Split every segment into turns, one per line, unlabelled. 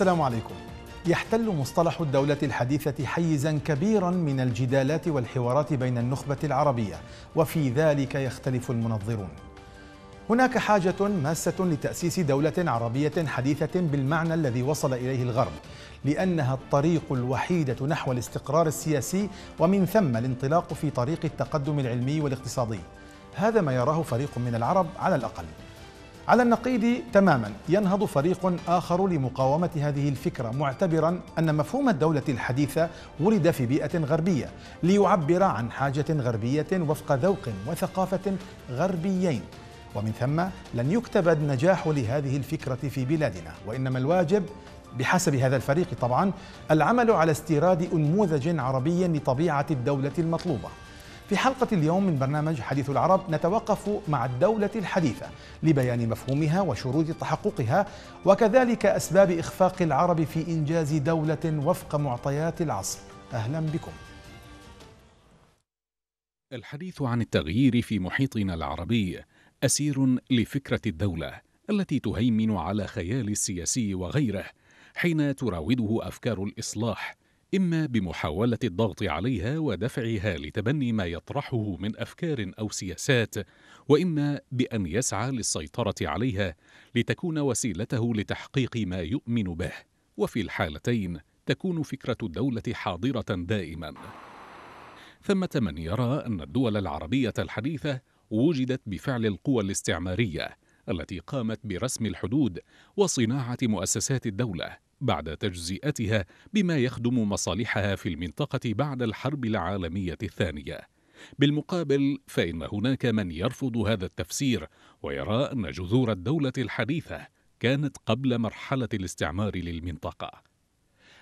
السلام عليكم يحتل مصطلح الدولة الحديثة حيزا كبيرا من الجدالات والحوارات بين النخبة العربية وفي ذلك يختلف المنظرون هناك حاجة ماسة لتأسيس دولة عربية حديثة بالمعنى الذي وصل إليه الغرب لأنها الطريق الوحيدة نحو الاستقرار السياسي ومن ثم الانطلاق في طريق التقدم العلمي والاقتصادي هذا ما يراه فريق من العرب على الأقل على النقيض تماما ينهض فريق آخر لمقاومة هذه الفكرة معتبرا أن مفهوم الدولة الحديثة ولد في بيئة غربية ليعبر عن حاجة غربية وفق ذوق وثقافة غربيين ومن ثم لن يكتب النجاح لهذه الفكرة في بلادنا وإنما الواجب بحسب هذا الفريق طبعا العمل على استيراد أنموذج عربي لطبيعة الدولة المطلوبة في حلقة اليوم من برنامج حديث العرب نتوقف مع الدولة الحديثة لبيان مفهومها وشروط تحققها وكذلك أسباب إخفاق العرب في إنجاز دولة وفق معطيات العصر أهلا بكم
الحديث عن التغيير في محيطنا العربي أسير لفكرة الدولة التي تهيمن على خيال السياسي وغيره حين تراوده أفكار الإصلاح إما بمحاولة الضغط عليها ودفعها لتبني ما يطرحه من أفكار أو سياسات، وإما بأن يسعى للسيطرة عليها لتكون وسيلته لتحقيق ما يؤمن به، وفي الحالتين تكون فكرة الدولة حاضرة دائماً. ثمة من يرى أن الدول العربية الحديثة وجدت بفعل القوى الاستعمارية التي قامت برسم الحدود وصناعة مؤسسات الدولة بعد تجزئتها بما يخدم مصالحها في المنطقة بعد الحرب العالمية الثانية. بالمقابل فإن هناك من يرفض هذا التفسير ويرى أن جذور الدولة الحديثة كانت قبل مرحلة الاستعمار للمنطقة.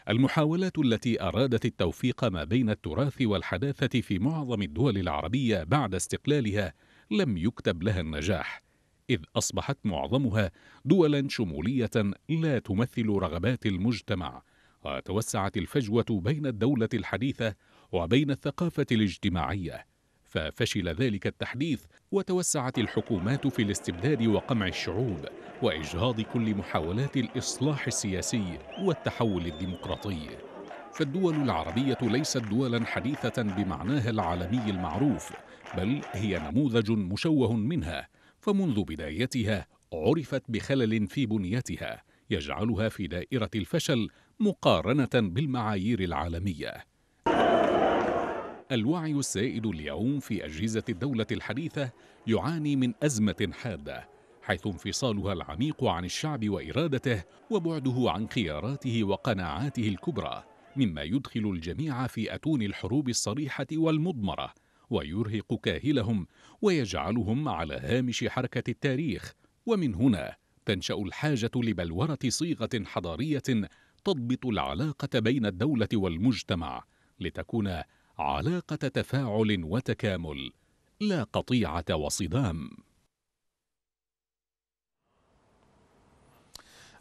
المحاولات التي أرادت التوفيق ما بين التراث والحداثة في معظم الدول العربية بعد استقلالها لم يكتب لها النجاح إذ أصبحت معظمها دولا شمولية لا تمثل رغبات المجتمع وتوسعت الفجوة بين الدولة الحديثة وبين الثقافة الاجتماعية ففشل ذلك التحديث وتوسعت الحكومات في الاستبداد وقمع الشعوب وإجهاض كل محاولات الإصلاح السياسي والتحول الديمقراطي فالدول العربية ليست دولا حديثة بمعناها العالمي المعروف بل هي نموذج مشوه منها فمنذ بدايتها عرفت بخلل في بنيتها يجعلها في دائرة الفشل مقارنة بالمعايير العالمية. الوعي السائد اليوم في أجهزة الدولة الحديثة يعاني من أزمة حادة حيث انفصالها العميق عن الشعب وإرادته وبعده عن خياراته وقناعاته الكبرى مما يدخل الجميع في أتون الحروب الصريحة والمضمرة ويرهق كاهلهم ويجعلهم على هامش حركة التاريخ ومن هنا تنشأ الحاجة لبلورة صيغة حضارية تضبط العلاقة بين الدولة والمجتمع لتكون علاقة تفاعل وتكامل لا قطيعة وصدام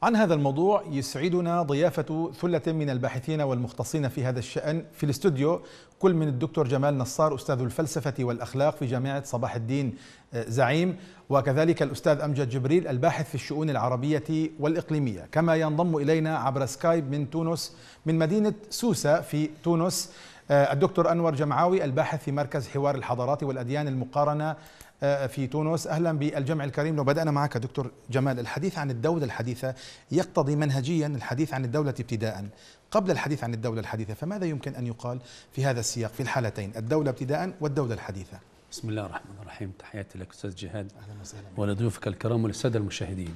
عن هذا الموضوع يسعدنا ضيافة ثلة من الباحثين والمختصين في هذا الشأن في الاستوديو كل من الدكتور جمال نصار أستاذ الفلسفة والأخلاق في جامعة صباح الدين آه، زعيم وكذلك الأستاذ أمجد جبريل الباحث في الشؤون العربية والإقليمية كما ينضم إلينا عبر سكايب من تونس من مدينة سوسة في تونس آه، الدكتور أنور جمعاوي الباحث في مركز حوار الحضارات والأديان المقارنة آه، في تونس أهلا بالجمع الكريم لو بدأنا معك دكتور جمال الحديث عن الدولة الحديثة يقتضي منهجيا الحديث عن الدولة ابتداء قبل الحديث عن الدولة الحديثة فماذا يمكن أن يقال في هذا
السياق في الحالتين الدولة ابتداء والدولة الحديثة بسم الله الرحمن الرحيم تحياتي لك أستاذ جهاد أهلا وسهلا ولضيوفك الكرام وللسادة المشاهدين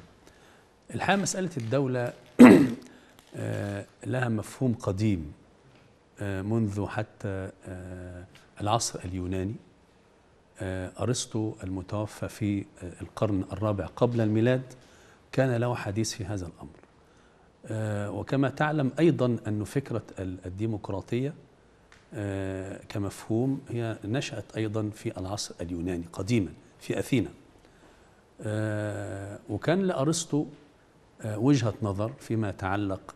الحقيقة مسألة الدولة آه، لها مفهوم قديم آه، منذ حتى العصر اليوناني آه، أرسطو المتوفى في آه، القرن الرابع قبل الميلاد كان له حديث في هذا الأمر آه، وكما تعلم أيضا أن فكرة الديمقراطية كمفهوم هي نشأت أيضا في العصر اليوناني قديما في أثينا وكان لأرسطو وجهة نظر فيما يتعلق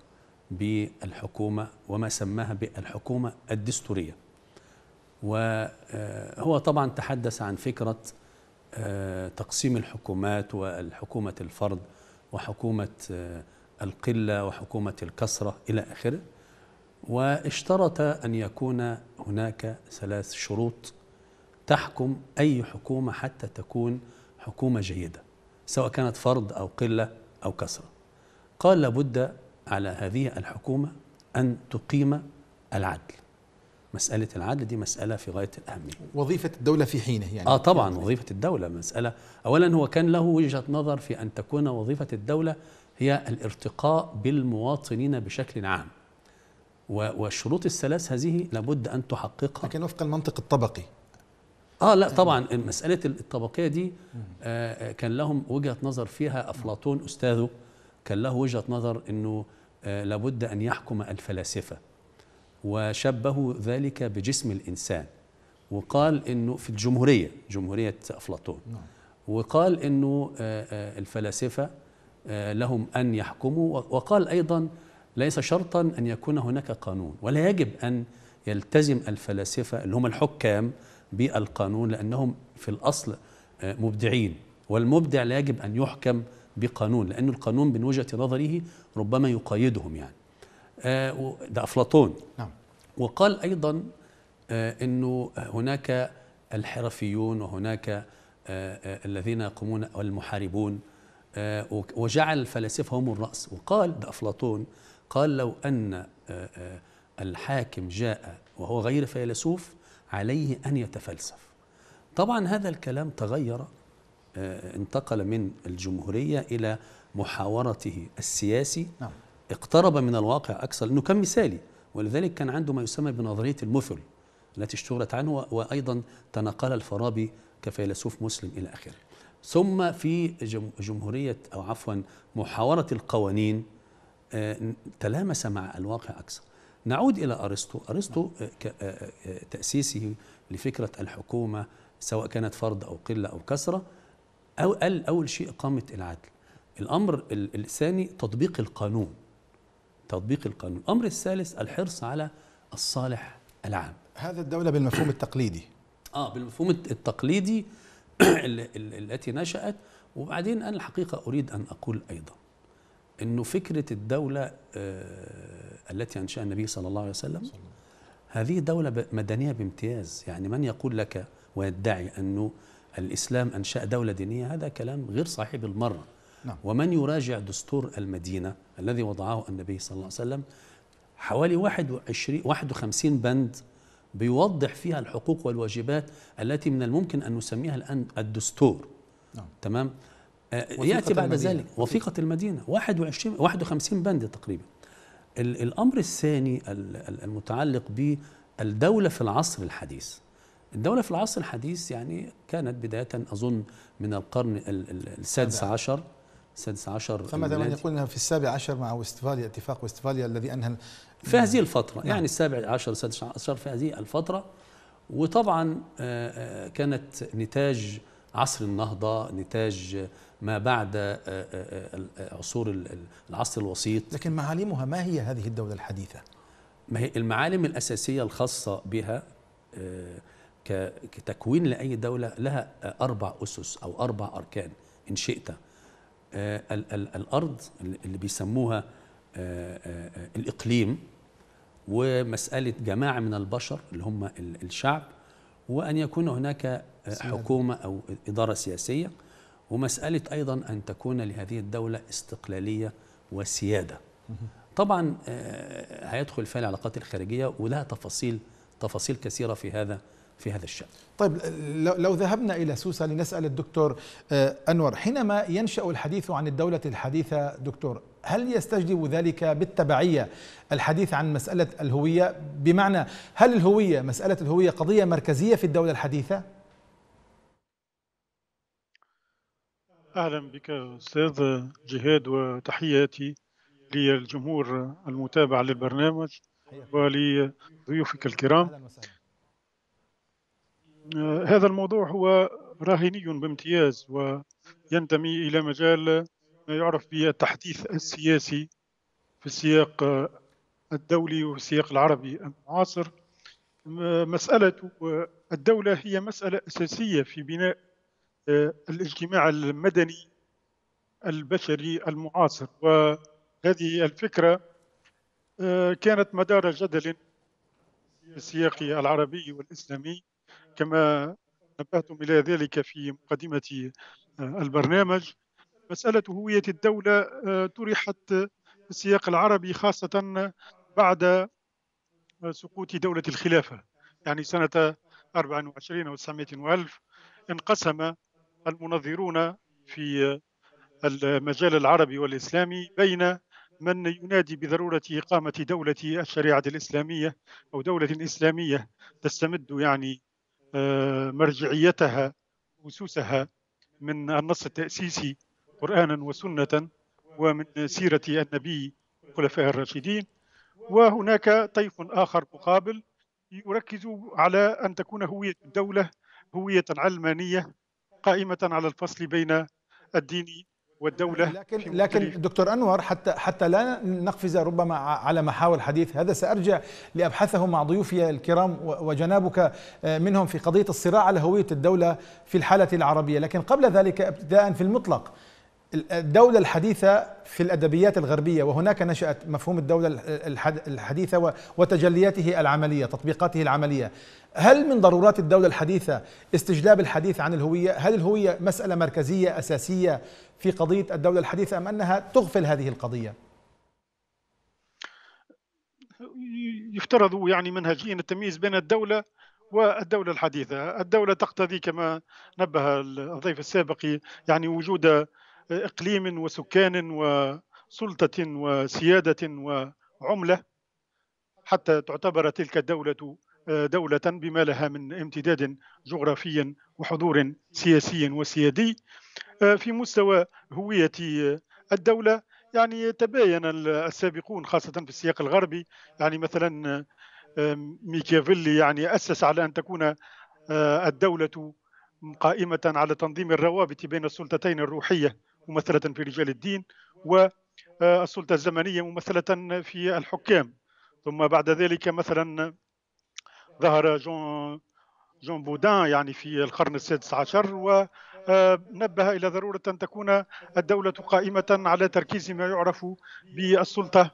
بالحكومة وما سماها بالحكومة الدستورية وهو طبعا تحدث عن فكرة آه، تقسيم الحكومات وحكومة الفرد وحكومة آه، القلة وحكومة الكسرة إلى آخره واشترط أن يكون هناك ثلاث شروط تحكم أي حكومة حتى تكون حكومة جيدة سواء كانت فرد أو قلة أو كسرة قال لابد على هذه الحكومة أن تقيم العدل مسألة العدل دي مسألة في غاية الأهمية
وظيفة الدولة في حينه يعني آه
طبعا وظيفة الدولة مسألة أولا هو كان له وجهة نظر في أن تكون وظيفة الدولة هي الارتقاء بالمواطنين بشكل عام والشروط الثلاث هذه لابد أن تحققها لكن وفق المنطق الطبقي اه لا طبعا مساله الطبقيه دي آه كان لهم وجهه نظر فيها افلاطون استاذه كان له وجهه نظر انه آه لابد ان يحكم الفلاسفه وشبه ذلك بجسم الإنسان وقال أنه في الجمهورية جمهورية أفلاطون نعم. وقال أنه آه، آه، الفلاسفة آه، لهم أن يحكموا وقال أيضا ليس شرطا أن يكون هناك قانون ولا يجب أن يلتزم الفلاسفة اللي هم الحكام بالقانون لأنهم في الأصل مبدعين والمبدع لا يجب أن يحكم بقانون لأن القانون من وجهة نظره ربما يقيدهم يعني آه، ده أفلاطون نعم. وقال أيضا آه، أنه هناك الحرفيون وهناك آه، الذين يقومون والمحاربون وجعل الفلاسفة هم الرأس وقال ده أفلاطون قال لو أن الحاكم جاء وهو غير فيلسوف عليه أن يتفلسف طبعا هذا الكلام تغير انتقل من الجمهورية إلى محاورته السياسي نعم. اقترب من الواقع أكثر لأنه كان مثالي ولذلك كان عنده ما يسمى بنظرية المثل التي اشتهرت عنه وأيضا تناقل الفارابي كفيلسوف مسلم إلى آخره ثم في جمهورية أو عفوا محاورة القوانين آه، تلامس مع الواقع أكثر نعود إلى أرسطو أرسطو آه، آه، تأسيسه لفكرة الحكومة سواء كانت فرد أو قلة أو كثرة أو قال أول شيء إقامة العدل الأمر الثاني تطبيق القانون تطبيق القانون الأمر الثالث الحرص على الصالح العام هذا الدولة بالمفهوم التقليدي آه بالمفهوم التقليدي التي نشأت وبعدين أنا الحقيقة أريد أن أقول أيضا أنه فكرة الدولة آه، التي أنشأ النبي صلى الله عليه وسلم هذه دولة مدنية بامتياز يعني من يقول لك ويدعي أنه الإسلام أنشأ دولة دينية هذا كلام غير صحيح بالمرة نعم. ومن يراجع دستور المدينة الذي وضعه النبي صلى الله عليه وسلم حوالي 21 51 بند بيوضح فيها الحقوق والواجبات التي من الممكن أن نسميها الآن الدستور نعم. تمام آه، يأتي بعد المدينة. ذلك وثيقة المدينة 21 51 بند تقريبا الأمر الثاني المتعلق بالدولة في العصر الحديث الدولة في العصر الحديث يعني كانت بداية أظن من القرن السادس عشر السادس عشر فمثلا من يقول
انها في السابع عشر مع وستفاليا
اتفاق وستفاليا الذي انهى في هذه الفتره نعم. يعني السابع عشر السادس عشر في هذه الفتره وطبعا آه، آه، كانت نتاج عصر النهضه نتاج ما بعد آه، عصور العصر الوسيط لكن معالمها ما هي هذه الدوله الحديثه ما هي المعالم الاساسيه الخاصه بها كتكوين لاي دوله لها اربع اسس او اربع اركان ان شئت آه، الارض اللي بيسموها آه، آه، الاقليم ومساله جماعه من البشر اللي هم الشعب وان يكون هناك حكومه او اداره سياسيه ومساله ايضا ان تكون لهذه الدوله استقلاليه وسياده طبعا هيدخل فيها العلاقات الخارجيه ولها تفاصيل تفاصيل كثيره في هذا في هذا الشأن
طيب لو ذهبنا إلى سوسة لنسأل الدكتور آه، أنور حينما ينشأ الحديث عن الدولة الحديثة دكتور هل يستجلب ذلك بالتبعية الحديث عن مسألة الهوية بمعنى هل الهوية مسألة الهوية قضية مركزية في الدولة الحديثة؟
أهلا بك أستاذ جهاد وتحياتي للجمهور المتابع للبرنامج ولضيوفك الكرام أهلا وسهلا. آه، هذا الموضوع هو راهني بامتياز وينتمي إلى مجال ما يعرف بالتحديث السياسي في السياق الدولي وفي السياق العربي المعاصر مسألة الدولة هي مسألة أساسية في بناء آه، الاجتماع المدني البشري المعاصر وهذه الفكرة آه، كانت مدار جدل في السياق العربي والإسلامي كما نبهتم إلى ذلك في مقدمة آه، البرنامج مسألة هوية الدولة آه، طرحت في السياق العربي خاصة بعد آه، سقوط دولة الخلافة يعني سنة 24 و 900 وألف انقسم المنظرون في المجال العربي والإسلامي بين من ينادي بضرورة إقامة دولة الشريعة الإسلامية أو دولة إسلامية تستمد يعني آه، مرجعيتها أسوسها من النص التأسيسي قرآنا وسنة ومن سيرة النبي خلفاء الراشدين وهناك طيف آخر مقابل يركز على أن تكون هوية الدولة هوية علمانية قائمة على الفصل بين الدين والدولة لكن لكن
دكتور انور حتى حتى لا نقفز ربما على محاور حديث هذا سارجع لابحثه مع ضيوفي الكرام وجنابك آه، منهم في قضيه الصراع على هويه الدوله في الحاله العربيه، لكن قبل ذلك ابتداء في المطلق الدولة الحديثة في الأدبيات الغربية وهناك نشأت مفهوم الدولة الحديثة وتجلياته العملية تطبيقاته العملية هل من ضرورات الدولة الحديثة استجلاب الحديث عن الهوية؟ هل الهوية مسألة مركزية أساسية في قضية الدولة الحديثة أم أنها تغفل هذه القضية؟
يفترض يعني منهجيا التمييز بين الدولة والدولة الحديثة الدولة تقتضي كما نبه الضيف السابق يعني وجود إقليم وسكان وسلطة وسيادة وعملة حتى تعتبر تلك الدولة آه، دولة بما لها من امتداد جغرافي وحضور سياسي وسيادي آه، في مستوى هوية آه، الدولة يعني تباين السابقون خاصة في السياق الغربي يعني مثلا آه، ميكيافيلي يعني أسس على أن تكون الدولة قائمة على تنظيم الروابط بين السلطتين الروحية ممثلة في رجال الدين والسلطة الزمنية ممثلة في الحكام ثم بعد ذلك مثلا ظهر جون جون بودان يعني في القرن السادس عشر و آه، نبه إلى ضرورة أن تكون الدولة قائمة على تركيز ما يعرف بالسلطة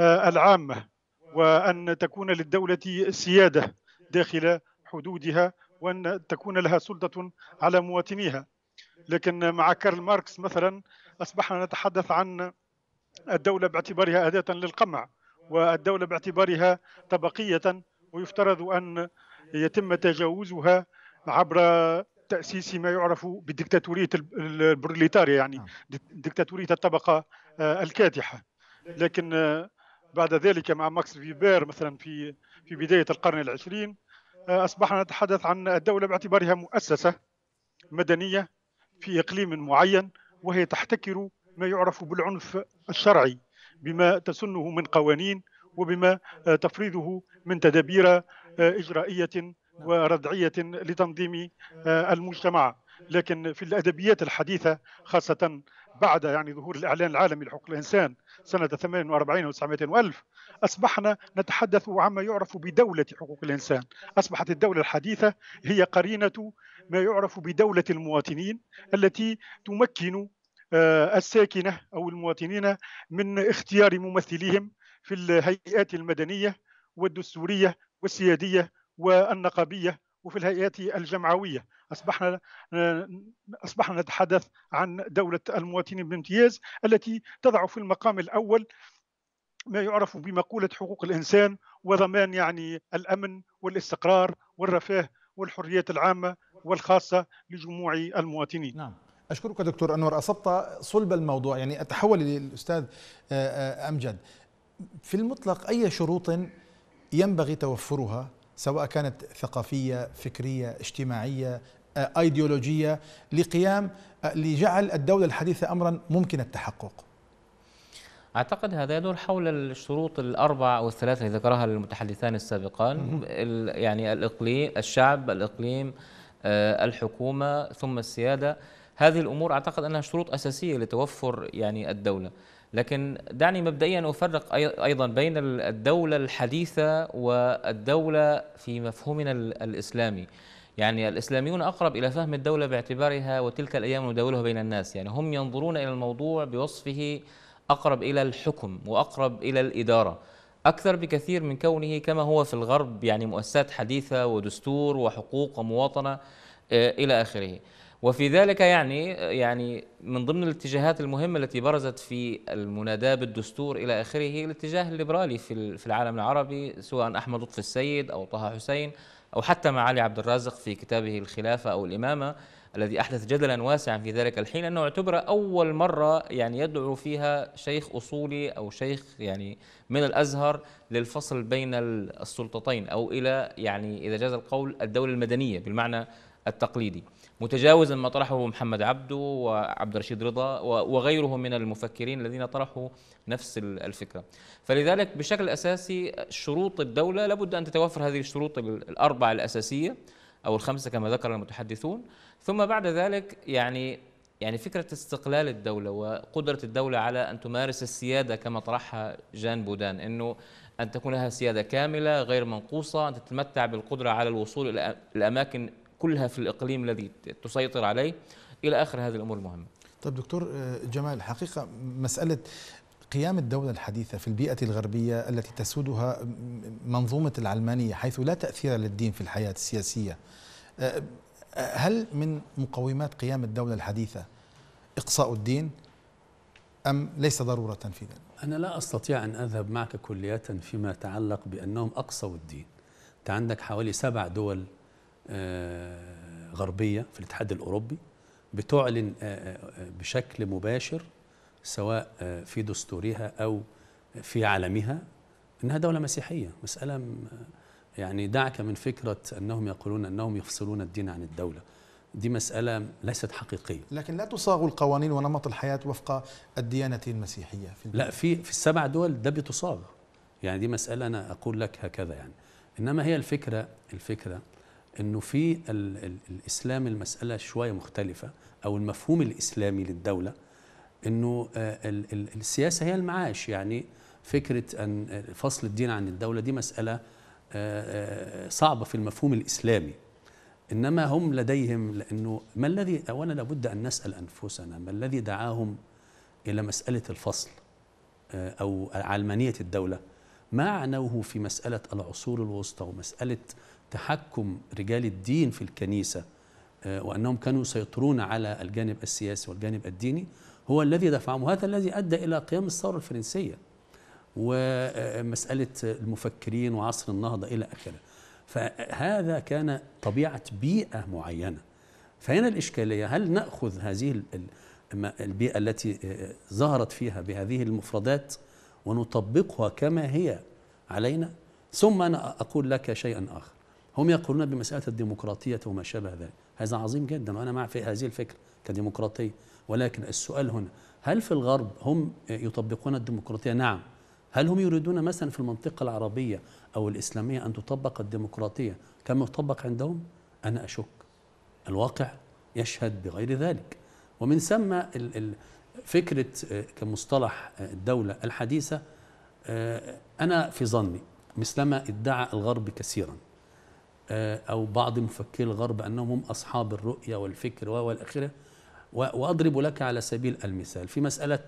آه، العامة وأن تكون للدولة سيادة داخل حدودها وأن تكون لها سلطة على مواطنيها لكن مع كارل ماركس مثلا أصبحنا نتحدث عن الدولة باعتبارها أداة للقمع والدولة باعتبارها طبقية ويفترض أن يتم تجاوزها عبر تاسيس ما يعرف بالديكتاتوريه البروليتاريا يعني نعم. ديكتاتوريه الطبقه آه، الكادحه لكن آه، بعد ذلك مع ماكس فيبير مثلا في في بدايه القرن العشرين آه، اصبحنا نتحدث عن الدوله باعتبارها مؤسسه مدنيه في اقليم معين وهي تحتكر ما يعرف بالعنف الشرعي بما تسنه من قوانين وبما تفريضه من تدابير اجرائيه نعم. وردعية لتنظيم آه، المجتمع لكن في الأدبيات الحديثة خاصة بعد يعني ظهور الإعلان العالمي لحقوق الإنسان سنة 48 و 900 وألف أصبحنا نتحدث عما يعرف بدولة حقوق الإنسان أصبحت الدولة الحديثة هي قرينة ما يعرف بدولة المواطنين التي تمكن آه، الساكنة أو المواطنين من اختيار ممثليهم في الهيئات المدنية والدستورية والسيادية والنقبيه وفي الهيئات الجمعويه اصبحنا اصبحنا نتحدث عن دوله المواطنين بامتياز التي تضع في المقام الاول ما يعرف بمقوله حقوق الانسان وضمان يعني الامن والاستقرار
والرفاه والحريات العامه والخاصه لجموع المواطنين. نعم. اشكرك دكتور انور اصبت صلب الموضوع يعني اتحول للاستاذ آه، آه، امجد في المطلق اي شروط ينبغي توفرها سواء كانت ثقافية فكرية اجتماعية آه، ايديولوجية لقيام آه، لجعل الدولة الحديثة أمرا ممكن التحقق
اعتقد هذا يدور حول الشروط الاربع او الثلاثه اللي ذكرها المتحدثان السابقان يعني الاقليم الشعب الاقليم آه، الحكومه ثم السياده هذه الامور اعتقد انها شروط اساسيه لتوفر يعني الدوله لكن دعني مبدئيا أفرق أيضا بين الدولة الحديثة والدولة في مفهومنا الإسلامي يعني الإسلاميون أقرب إلى فهم الدولة باعتبارها وتلك الأيام نداولها بين الناس يعني هم ينظرون إلى الموضوع بوصفه أقرب إلى الحكم وأقرب إلى الإدارة أكثر بكثير من كونه كما هو في الغرب يعني مؤسسات حديثة ودستور وحقوق ومواطنة آه، إلى آخره وفي ذلك يعني يعني من ضمن الاتجاهات المهمه التي برزت في المناداه بالدستور الى اخره الاتجاه الليبرالي في في العالم العربي سواء احمد لطفي السيد او طه حسين او حتى مع علي عبد الرازق في كتابه الخلافه او الامامه الذي احدث جدلا واسعا في ذلك الحين انه اعتبر اول مره يعني يدعو فيها شيخ اصولي او شيخ يعني من الازهر للفصل بين السلطتين او الى يعني اذا جاز القول الدوله المدنيه بالمعنى التقليدي. متجاوزا ما طرحه محمد عبده وعبد الرشيد رضا وغيرهم من المفكرين الذين طرحوا نفس الفكره فلذلك بشكل اساسي شروط الدوله لابد ان تتوفر هذه الشروط الاربعه الاساسيه او الخمسه كما ذكر المتحدثون ثم بعد ذلك يعني يعني فكره استقلال الدوله وقدره الدوله على ان تمارس السياده كما طرحها جان بودان انه ان تكون لها سياده كامله غير منقوصه ان تتمتع بالقدره على الوصول الى الاماكن كلها في الإقليم الذي تسيطر عليه إلى آخر هذه الأمور المهمة
طيب دكتور آه، جمال حقيقة مسألة قيام الدولة الحديثة في البيئة الغربية التي تسودها منظومة العلمانية حيث لا تأثير للدين في الحياة السياسية آه، آه، هل من مقومات قيام الدولة الحديثة إقصاء الدين أم ليس ضرورة في ذلك؟
أنا لا أستطيع أن أذهب معك كلية فيما يتعلق بأنهم أقصوا الدين أنت عندك حوالي سبع دول آه، غربية في الاتحاد الأوروبي بتعلن آه، آه، بشكل مباشر سواء في دستورها أو في علمها أنها دولة مسيحية مسألة يعني دعك من فكرة أنهم يقولون أنهم يفصلون الدين عن الدولة دي مسألة ليست حقيقية لكن لا
تصاغ القوانين ونمط الحياة وفق الديانة المسيحية في لا
في في السبع دول ده بتصاغ يعني دي مسألة أنا أقول لك هكذا يعني إنما هي الفكرة الفكرة انه في ال ال الاسلام المساله شويه مختلفه او المفهوم الاسلامي للدوله انه آه، السياسه هي المعاش يعني فكره ان آه، فصل الدين عن الدوله دي مساله آه، صعبه في المفهوم الاسلامي انما هم لديهم لانه ما الذي اولا لابد ان نسال انفسنا ما الذي دعاهم الى مساله الفصل او علمانيه الدوله ما عنوه في مساله العصور الوسطى ومساله تحكم رجال الدين في الكنيسة آه، وأنهم كانوا يسيطرون على الجانب السياسي والجانب الديني هو الذي دفعهم وهذا الذي أدى إلى قيام الثورة الفرنسية ومسألة المفكرين وعصر النهضة إلى آخره فهذا كان طبيعة بيئة معينة فهنا الإشكالية هل نأخذ هذه البيئة التي آه، ظهرت فيها بهذه المفردات ونطبقها كما هي علينا ثم أنا أقول لك شيئا آخر هم يقولون بمسألة الديمقراطية وما شابه ذلك هذا عظيم جدا وأنا مع في هذه الفكرة كديمقراطية ولكن السؤال هنا هل في الغرب هم يطبقون الديمقراطية؟ نعم هل هم يريدون مثلا في المنطقة العربية أو الإسلامية أن تطبق الديمقراطية كما يطبق عندهم؟ أنا أشك الواقع يشهد بغير ذلك ومن ثم فكرة آه، كمصطلح آه، الدولة الحديثة آه، أنا في ظني مثلما ادعى الغرب كثيراً آه، أو بعض مفكري الغرب أنهم هم أصحاب الرؤية والفكر والأخرة وأضرب لك على سبيل المثال في مسألة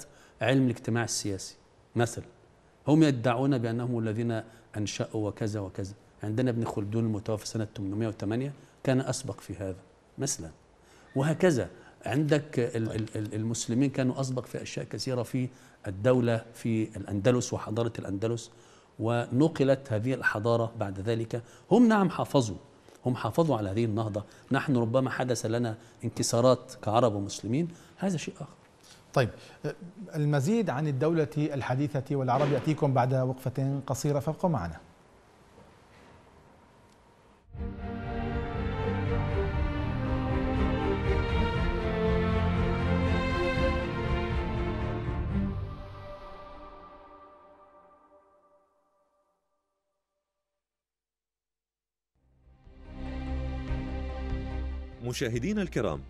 علم الاجتماع السياسي مثلا هم يدعون بأنهم الذين أنشأوا وكذا وكذا عندنا ابن خلدون المتوفى سنة 808 كان أسبق في هذا مثلا وهكذا عندك المسلمين كانوا أسبق في أشياء كثيرة في الدولة في الأندلس وحضارة الأندلس ونقلت هذه الحضارة بعد ذلك هم نعم حافظوا هم حافظوا على هذه النهضة نحن ربما حدث لنا انكسارات كعرب ومسلمين هذا شيء آخر طيب
المزيد عن الدولة الحديثة والعرب يأتيكم بعد وقفة قصيرة فابقوا معنا
مشاهدين الكرام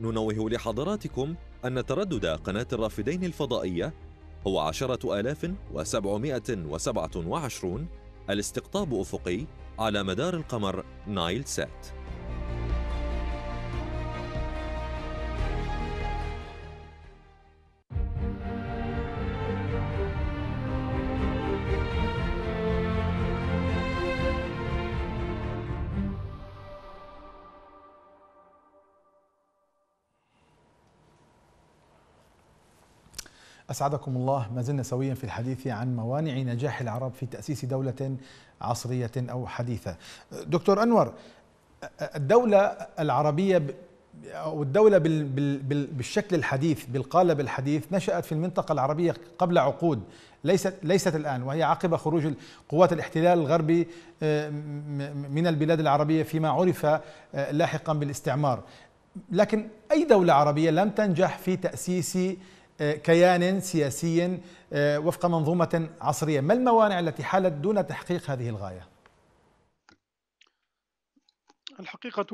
ننوه لحضراتكم أن تردد قناة الرافدين الفضائية هو عشرة آلاف وسبعمائة وسبعة وعشرون الاستقطاب أفقي على مدار القمر نايل سات
أسعدكم الله ما زلنا سويا في الحديث عن موانع نجاح العرب في تأسيس دولة عصرية أو حديثة دكتور أنور الدولة العربية أو الدولة بالشكل الحديث بالقالب الحديث نشأت في المنطقة العربية قبل عقود ليست ليست الآن وهي عقب خروج قوات الاحتلال الغربي آه، من البلاد العربية فيما عرف آه، لاحقا بالاستعمار لكن أي دولة عربية لم تنجح في تأسيس آه، كيان سياسي آه، وفق منظومة عصرية ما الموانع التي حالت دون تحقيق هذه الغاية؟
الحقيقة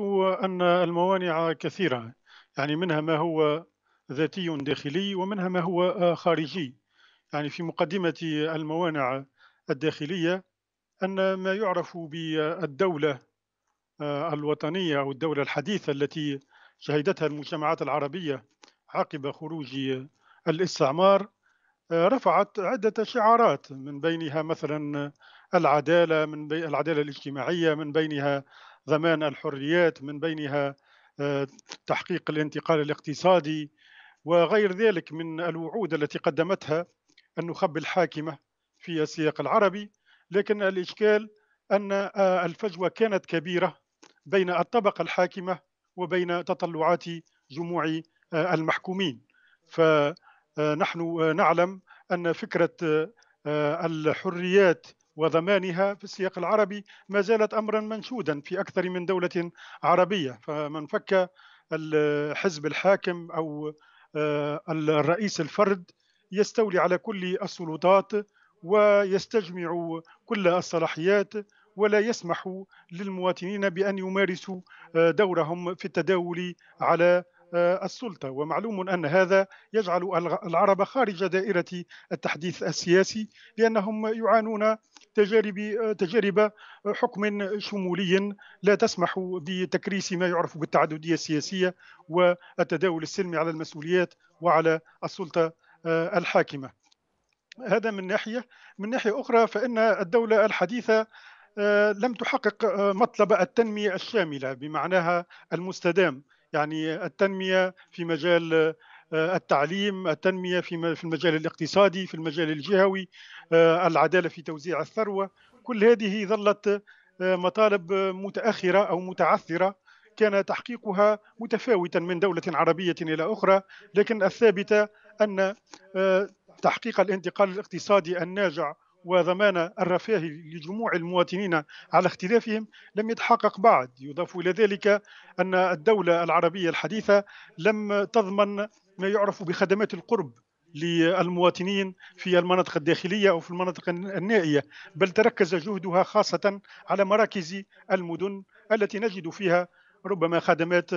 أن الموانع كثيرة يعني منها ما هو ذاتي داخلي ومنها ما هو خارجي يعني في مقدمة الموانع الداخلية أن ما يعرف بالدولة آه، الوطنية أو الدولة الحديثة التي شهدتها المجتمعات العربية عقب خروج الاستعمار آه، رفعت عدة شعارات من بينها مثلا آه، العدالة من بي... العدالة الاجتماعية من بينها ضمان الحريات من بينها آه، تحقيق الانتقال الاقتصادي وغير ذلك من الوعود التي قدمتها النخب الحاكمة في السياق العربي لكن الإشكال أن الفجوة كانت كبيرة بين الطبقة الحاكمة وبين تطلعات جموع المحكومين ف آه، نحن آه، نعلم أن فكرة آه، الحريات وضمانها في السياق العربي ما زالت أمرا منشودا في أكثر من دولة عربية فمن فك الحزب الحاكم أو الرئيس الفرد يستولي على كل السلطات ويستجمع كل الصلاحيات ولا يسمح للمواطنين بان يمارسوا دورهم في التداول على آه، السلطه ومعلوم ان هذا يجعل العرب خارج دائره التحديث السياسي لانهم يعانون تجارب تجارب حكم شمولي لا تسمح بتكريس ما يعرف بالتعدديه السياسيه والتداول السلمي على المسؤوليات وعلى السلطه آه، الحاكمه. هذا من ناحيه، من ناحيه اخرى فان الدوله الحديثه آه، لم تحقق مطلب التنميه الشامله بمعناها المستدام يعني التنميه في مجال آه، التعليم التنميه في في المجال الاقتصادي في المجال الجهوي آه، العداله في توزيع الثروه كل هذه ظلت آه، مطالب متاخره او متعثره كان تحقيقها متفاوتا من دوله عربيه الى اخرى لكن الثابته ان تحقيق الانتقال الاقتصادي الناجع وضمان الرفاه لجموع المواطنين على اختلافهم لم يتحقق بعد يضاف إلى ذلك أن الدولة العربية الحديثة لم تضمن ما يعرف بخدمات القرب للمواطنين في المناطق الداخليه او في المناطق النائيه بل تركز جهدها خاصه على مراكز المدن التي نجد فيها ربما خدمات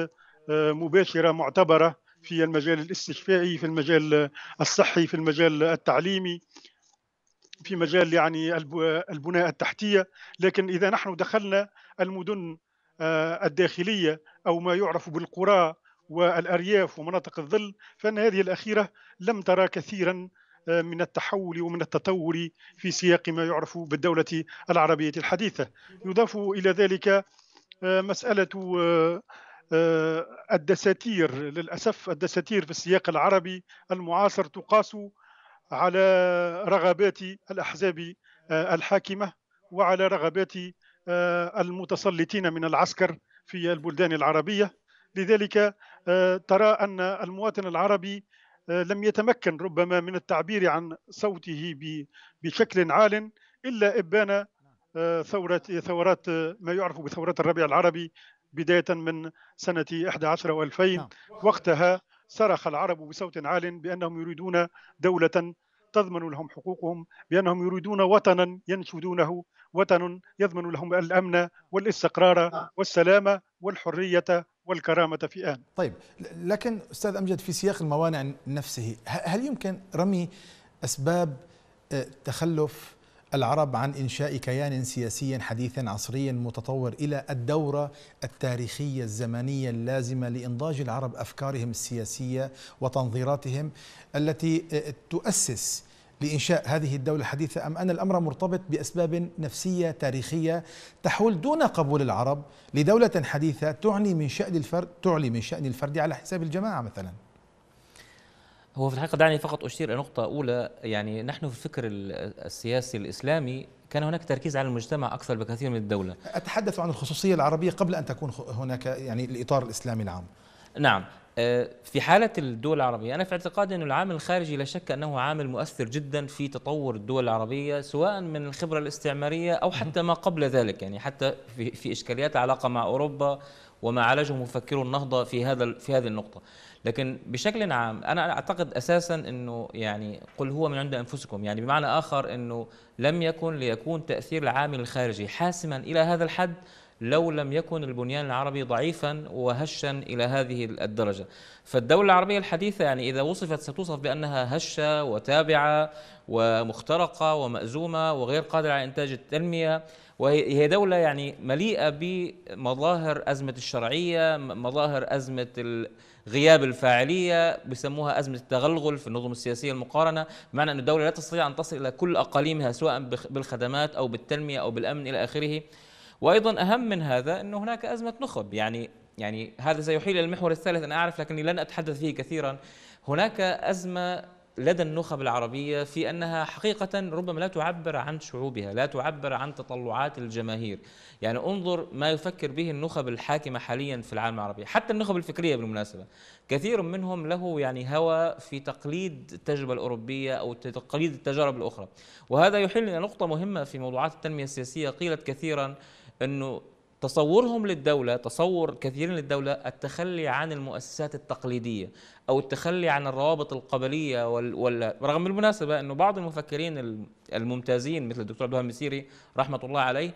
آه، مباشره معتبره في المجال الاستشفائي في المجال الصحي في المجال التعليمي في مجال يعني البناء التحتيه لكن اذا نحن دخلنا المدن آه، الداخليه او ما يعرف بالقرى والارياف ومناطق الظل فان هذه الاخيره لم ترى كثيرا آه، من التحول ومن التطور في سياق ما يعرف بالدوله العربيه الحديثه يضاف الى ذلك آه، مساله الدساتير للاسف الدساتير في السياق العربي المعاصر تقاس على رغبات الأحزاب آه، الحاكمة وعلى رغبات آه، المتسلطين من العسكر في البلدان العربية لذلك آه، ترى أن المواطن العربي لم يتمكن ربما من التعبير عن صوته بشكل عال إلا إبان ثورة ثورات ما يعرف بثورات الربيع العربي بداية من سنة 11 و2000 نعم. وقتها صرخ العرب بصوت عال بأنهم يريدون دولة تضمن لهم حقوقهم بأنهم يريدون وطنا ينشدونه وطن يضمن لهم الأمن والاستقرار آه. والسلامة
والحرية والكرامة في آن طيب لكن أستاذ أمجد في سياق الموانع نفسه هل يمكن رمي أسباب آه، تخلف العرب عن إنشاء كيان سياسي حديث عصري متطور إلى الدورة التاريخية الزمنية اللازمة لإنضاج العرب أفكارهم السياسية وتنظيراتهم التي تؤسس لإنشاء هذه الدولة الحديثة أم أن الأمر مرتبط بأسباب نفسية تاريخية تحول دون قبول العرب لدولة حديثة تعني من شأن الفرد تعلي من شأن الفرد على حساب الجماعة مثلاً
هو في الحقيقة دعني فقط أشير إلى نقطة أولى يعني نحن في الفكر السياسي الإسلامي كان هناك تركيز على المجتمع أكثر بكثير من الدولة
أتحدث عن الخصوصية العربية قبل أن تكون هناك يعني الإطار الإسلامي العام
نعم آه، في حالة الدول العربية أنا في اعتقادي أن العامل الخارجي لا شك أنه عامل مؤثر جدا في تطور الدول العربية سواء من الخبرة الاستعمارية أو حتى ما قبل ذلك يعني حتى في, إشكاليات العلاقة مع أوروبا وما عالجه مفكرو النهضة في هذا في هذه النقطة لكن بشكل عام انا اعتقد اساسا انه يعني قل هو من عند انفسكم يعني بمعنى اخر انه لم يكن ليكون تاثير العامل الخارجي حاسما الى هذا الحد لو لم يكن البنيان العربي ضعيفا وهشا الى هذه الدرجه فالدوله العربيه الحديثه يعني اذا وصفت ستوصف بانها هشه وتابعه ومخترقه ومازومه وغير قادره على انتاج التنميه وهي دوله يعني مليئه بمظاهر ازمه الشرعيه مظاهر ازمه غياب الفاعليه بيسموها ازمه التغلغل في النظم السياسيه المقارنه بمعنى ان الدوله لا تستطيع ان تصل الى كل اقاليمها سواء بالخدمات او بالتنميه او بالامن الى اخره وايضا اهم من هذا ان هناك ازمه نخب يعني يعني هذا سيحيل المحور الثالث انا اعرف لكني لن اتحدث فيه كثيرا هناك ازمه لدى النخب العربية في أنها حقيقة ربما لا تعبر عن شعوبها لا تعبر عن تطلعات الجماهير يعني انظر ما يفكر به النخب الحاكمة حاليا في العالم العربي حتى النخب الفكرية بالمناسبة كثير منهم له يعني هوى في تقليد التجربة الأوروبية أو تقليد التجارب الأخرى وهذا يحل نقطة مهمة في موضوعات التنمية السياسية قيلت كثيرا أنه تصورهم للدولة تصور كثيرين للدولة التخلي عن المؤسسات التقليدية أو التخلي عن الروابط القبلية وال... وال... رغم بالمناسبة أنه بعض المفكرين الممتازين مثل الدكتور عبد الوهاب المسيري رحمة الله عليه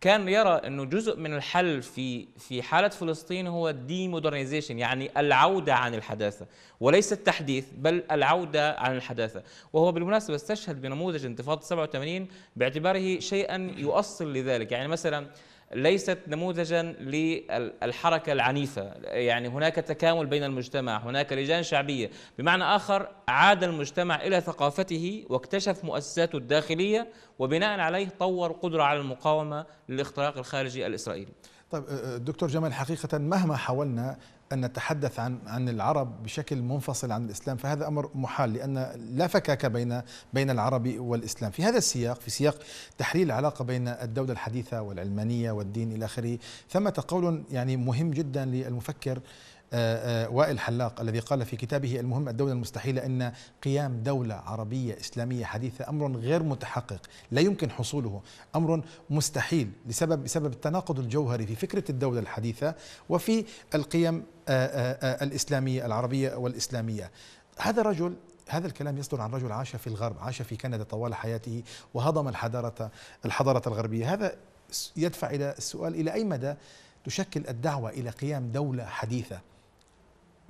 كان يرى أنه جزء من الحل في في حالة فلسطين هو الديمودرنيزيشن يعني العودة عن الحداثة وليس التحديث بل العودة عن الحداثة وهو بالمناسبة استشهد بنموذج انتفاضة 87 باعتباره شيئا يؤصل لذلك يعني مثلا ليست نموذجا للحركه العنيفه، يعني هناك تكامل بين المجتمع، هناك لجان شعبيه، بمعنى اخر عاد المجتمع الى ثقافته واكتشف مؤسساته الداخليه وبناء عليه طور قدره على المقاومه للاختراق الخارجي الاسرائيلي.
طيب دكتور جمال حقيقة مهما حاولنا أن نتحدث عن عن العرب بشكل منفصل عن الإسلام فهذا أمر محال لأن لا فكاك بين بين العرب والإسلام في هذا السياق في سياق تحليل العلاقة بين الدولة الحديثة والعلمانية والدين إلى آخره ثمة قول يعني مهم جدا للمفكر آه، آه، وائل حلاق الذي قال في كتابه المهم الدولة المستحيلة أن قيام دولة عربية إسلامية حديثة أمر غير متحقق لا يمكن حصوله أمر مستحيل لسبب بسبب التناقض الجوهري في فكرة الدولة الحديثة وفي القيم آه، الإسلامية العربية والإسلامية هذا رجل هذا الكلام يصدر عن رجل عاش في الغرب عاش في كندا طوال حياته وهضم الحضارة الحضارة الغربية هذا يدفع إلى السؤال إلى أي مدى تشكل الدعوة إلى قيام دولة حديثة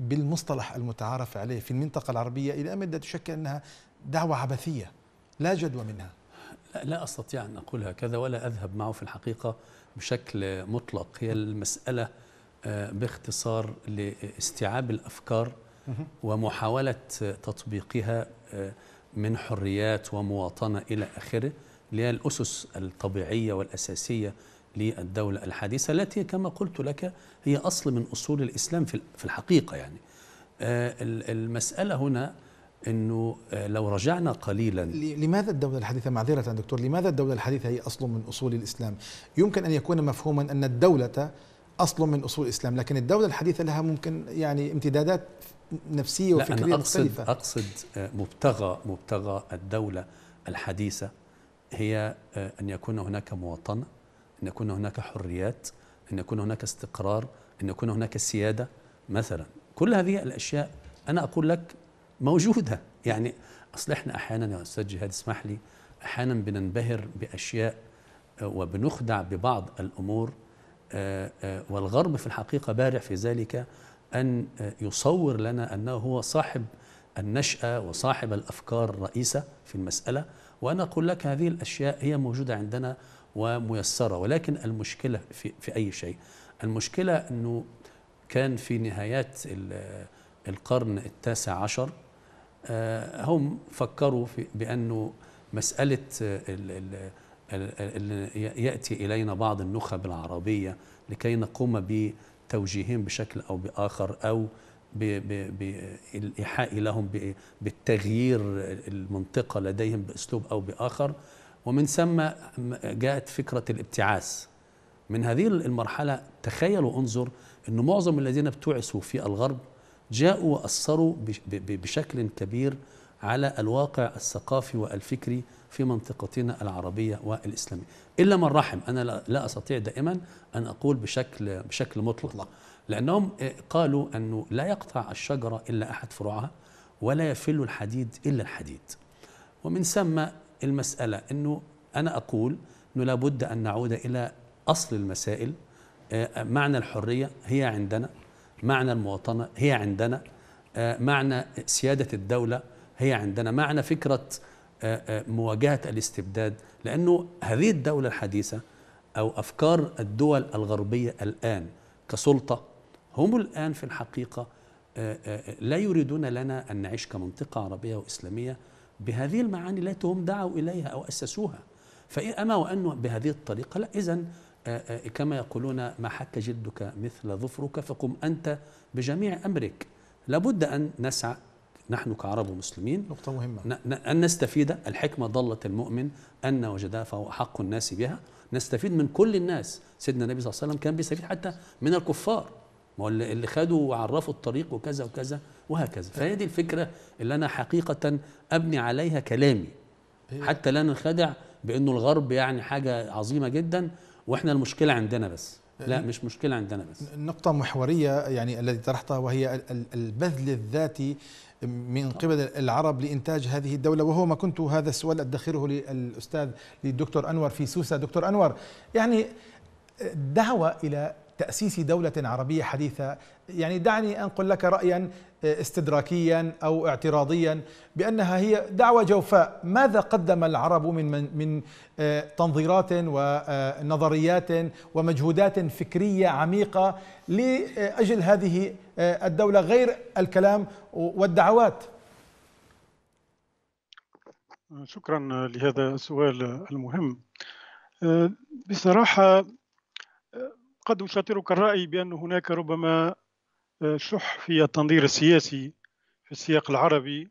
بالمصطلح المتعارف عليه في المنطقة العربية إلى أمد تشك تشكل أنها دعوة عبثية لا جدوى منها
لا, لا أستطيع أن أقول هكذا ولا أذهب معه في الحقيقة بشكل مطلق هي المسألة آه، باختصار لاستيعاب الأفكار ومحاولة تطبيقها آه، من حريات ومواطنة إلى آخره اللي هي الأسس الطبيعية والأساسية للدولة الحديثة التي كما قلت لك هي أصل من أصول الإسلام في الحقيقة يعني آه، المسألة هنا أنه آه، لو رجعنا قليلا
لماذا الدولة الحديثة معذرة دكتور لماذا الدولة الحديثة هي أصل من أصول الإسلام يمكن أن يكون مفهوما أن الدولة أصل من أصول الإسلام لكن الدولة الحديثة لها ممكن يعني امتدادات نفسية وفكرية لا أنا أقصد مختلفة
أقصد آه، مبتغى مبتغى الدولة الحديثة هي أن يكون هناك مواطنة أن يكون هناك حريات أن يكون هناك استقرار أن يكون هناك سيادة مثلا كل هذه الأشياء أنا أقول لك موجودة يعني أصل إحنا أحيانا يا أستاذ جهاد اسمح لي أحيانا بننبهر بأشياء آه، وبنخدع ببعض الأمور آه، آه، والغرب في الحقيقة بارع في ذلك أن يصور لنا أنه هو صاحب النشأة وصاحب الأفكار الرئيسة في المسألة وأنا أقول لك هذه الأشياء هي موجودة عندنا وميسرة ولكن المشكلة في, في أي شيء المشكلة أنه كان في نهايات القرن التاسع عشر آه، هم فكروا في بأنه مسألة يأتي إلينا بعض النخب العربية لكي نقوم بتوجيههم بشكل أو بآخر أو بالإيحاء لهم بالتغيير المنطقة لديهم بأسلوب أو بآخر ومن ثم جاءت فكرة الابتعاث من هذه المرحلة تخيل وانظر أن معظم الذين ابتعثوا في الغرب جاءوا وأثروا بشكل كبير على الواقع الثقافي والفكري في منطقتنا العربية والإسلامية إلا من رحم أنا لا أستطيع دائما أن أقول بشكل, بشكل مطلق لأنهم آه، قالوا أنه لا يقطع الشجرة إلا أحد فروعها ولا يفل الحديد إلا الحديد ومن ثم المسألة أنه أنا أقول أنه لابد أن نعود إلى أصل المسائل آه، معنى الحرية هي عندنا معنى المواطنة هي عندنا آه، معنى سيادة الدولة هي عندنا معنى فكرة آه، مواجهة الاستبداد لأنه هذه الدولة الحديثة أو أفكار الدول الغربية الآن كسلطة هم الآن في الحقيقة لا يريدون لنا أن نعيش كمنطقة عربية وإسلامية بهذه المعاني التي هم دعوا إليها أو أسسوها فأما وأنه بهذه الطريقة لا إذن كما يقولون ما حك جلدك مثل ظفرك فقم أنت بجميع أمرك لابد أن نسعى نحن كعرب ومسلمين نقطة مهمة أن نستفيد الحكمة ضلت المؤمن أن وجدها فهو أحق الناس بها نستفيد من كل الناس سيدنا النبي صلى الله عليه وسلم كان بيستفيد حتى من الكفار ما هو اللي خدوا وعرفوا الطريق وكذا وكذا وهكذا فهي دي الفكرة اللي أنا حقيقة أبني عليها كلامي إيه. حتى لا نخدع بأنه الغرب يعني حاجة عظيمة جدا وإحنا المشكلة عندنا بس إيه. لا مش مشكلة عندنا بس
نقطة محورية يعني التي طرحتها وهي البذل الذاتي من قبل العرب لإنتاج هذه الدولة وهو ما كنت هذا السؤال أدخره للأستاذ للدكتور أنور في سوسة دكتور أنور يعني دعوة إلى تأسيس دولة عربية حديثة يعني دعني أنقل لك رأيا آه، استدراكيا أو اعتراضيا بأنها هي دعوة جوفاء ماذا قدم العرب من, من, من آه، تنظيرات ونظريات آه، ومجهودات فكرية عميقة لأجل هذه الدولة غير الكلام والدعوات
شكرا لهذا السؤال المهم بصراحة قد أشاطرك الرأي بأن هناك ربما آه، شح في التنظير السياسي في السياق العربي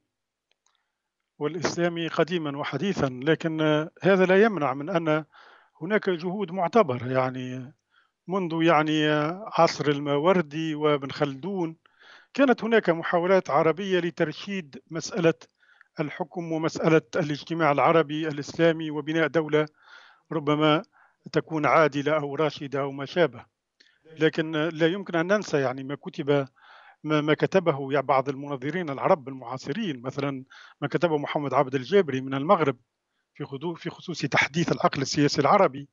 والإسلامي قديما وحديثا لكن آه، هذا لا يمنع من أن هناك جهود معتبرة يعني منذ يعني آه، عصر الماوردي وابن خلدون كانت هناك محاولات عربية لترشيد مسألة الحكم ومسألة الاجتماع العربي الإسلامي وبناء دولة ربما تكون عادلة أو راشدة أو ما شابه لكن لا يمكن أن ننسى يعني ما كتب ما ما كتبه يعني بعض المناظرين العرب المعاصرين مثلا ما كتبه محمد عبد الجابري من المغرب في في خصوص تحديث العقل السياسي العربي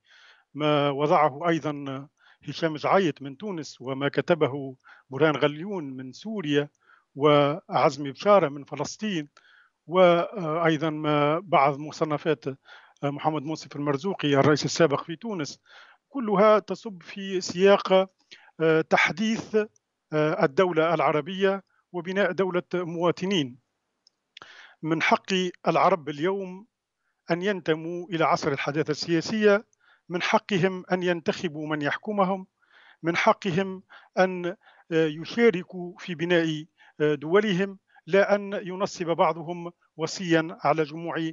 ما وضعه أيضا هشام جعيط من تونس وما كتبه بوران غليون من سوريا وعزمي بشارة من فلسطين وأيضا ما بعض مصنفات آه، محمد منصف المرزوقي الرئيس السابق في تونس كلها تصب في سياق آه، تحديث آه، الدولة العربية وبناء دولة مواطنين من حق العرب اليوم أن ينتموا إلى عصر الحداثة السياسية من حقهم أن ينتخبوا من يحكمهم من حقهم أن يشاركوا في بناء دولهم لا أن ينصب بعضهم وصيا على جموع